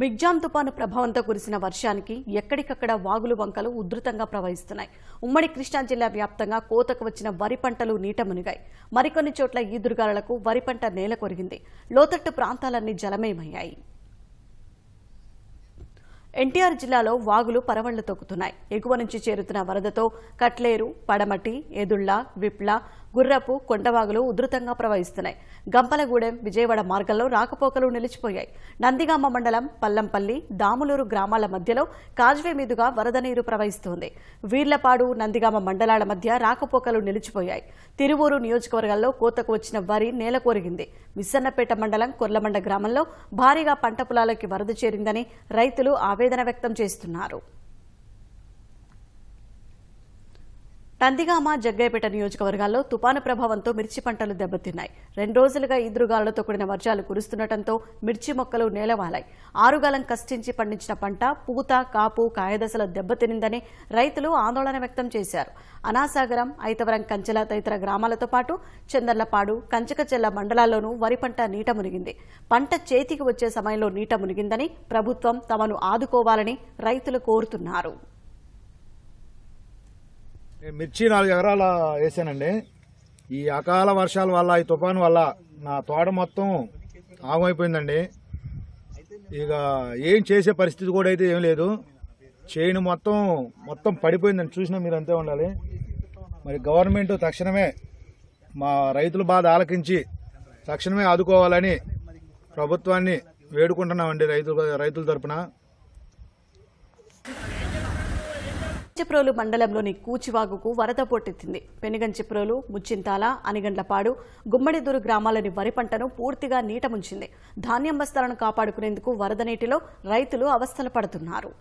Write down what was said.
మిగ్జాం తుపాను ప్రభావంతో కురిసిన వర్షానికి ఎక్కడికక్కడ వాగులు వంకలు ఉధృతంగా ప్రవహిస్తున్నాయి ఉమ్మడి కృష్ణా జిల్లా వ్యాప్తంగా కోతకు వచ్చిన వరి పంటలు నీట మునిగాయి మరికొన్ని చోట్ల ఈదురుగాలకు వరి పంట నేల కొరిగింది లోతట్టు ప్రాంతాలన్నీ జలమయమయ్యాయి ఎన్టీఆర్ జిల్లాలో వాగులు పరవళ్లు తొక్కుతున్నాయి ఎగువ నుంచి చేరుతున్న వరదతో కట్లేరు పడమటి ఎదుళ్ల విప్ల గుర్రపు కొండవాగులు ఉధృతంగా ప్రవహిస్తున్నాయి గంపలగూడెం విజయవాడ మార్గంలో రాకపోకలు నిలిచిపోయాయి నందిగామ మండలం పల్లంపల్లి దాములూరు గ్రామాల మధ్యలో కాజ్వే మీదుగా వరద నీరు ప్రవహిస్తోంది వీర్లపాడు నందిగామ మండలాల మధ్య రాకపోకలు నిలిచిపోయాయి తిరువూరు నియోజకవర్గాల్లో కోతకు వచ్చిన వరి నేల కోరిగింది మిస్సన్నపేట మండలం కొర్లమండ గ్రామంలో భారీగా పంట పొలాలకి వరద చేరిందని రైతులు ఆవేదన వ్యక్తం చేస్తున్నారు నందిగామ జగ్గయ్యపేట నియోజకవర్గాల్లో తుపాను ప్రభావంతో మిర్చి పంటలు దెబ్బతిన్నాయి రెండు రోజులుగా ఈదురుగాళ్లతో కూడిన వర్షాలు కురుస్తుండటంతో మిర్చి మొక్కలు నేలవాలాయి ఆరుగాలం కష్టించి పండించిన పంట పూత కాపు కాయదశలు దెబ్బతినిందని రైతులు ఆందోళన వ్యక్తం చేశారు అనాసాగరం ఐతవరం కంచెల తదితర గ్రామాలతో పాటు చందర్లపాడు కంచకచెల్ల మండలాల్లోనూ వరి పంట నీట మునిగింది పంట చేతికి వచ్చే సమయంలో నీట మునిగిందని ప్రభుత్వం తమను ఆదుకోవాలని రైతులు కోరుతున్నారు మిర్చి నాలుగు ఎకరాల వేసానండి ఈ అకాల వర్షాల వల్ల ఈ తుఫాన్ వల్ల నా తోట మొత్తం ఆగమైపోయిందండి ఇక ఏం చేసే పరిస్థితి కూడా అయితే ఏం లేదు చేను మొత్తం మొత్తం పడిపోయిందని చూసినా మీరు అంతే ఉండాలి మరి గవర్నమెంట్ తక్షణమే మా రైతుల బాధ ఆలకించి తక్షణమే ఆదుకోవాలని ప్రభుత్వాన్ని వేడుకుంటున్నామండి రైతుల రైతుల తరఫున చిప్రోలు మండలంలోని కూచివాగుకు వరద పోటెత్తింది పెనుగంచిప్రోలు ముచ్చింతాల అనిగండ్లపాడు గుమ్మడిదూరు గ్రామాలని వరి పంటను పూర్తిగా నీట ముంచింది ధాన్యం బస్తాలను కాపాడుకునేందుకు వరద నీటిలో రైతులు అవస్థలు పడుతున్నారు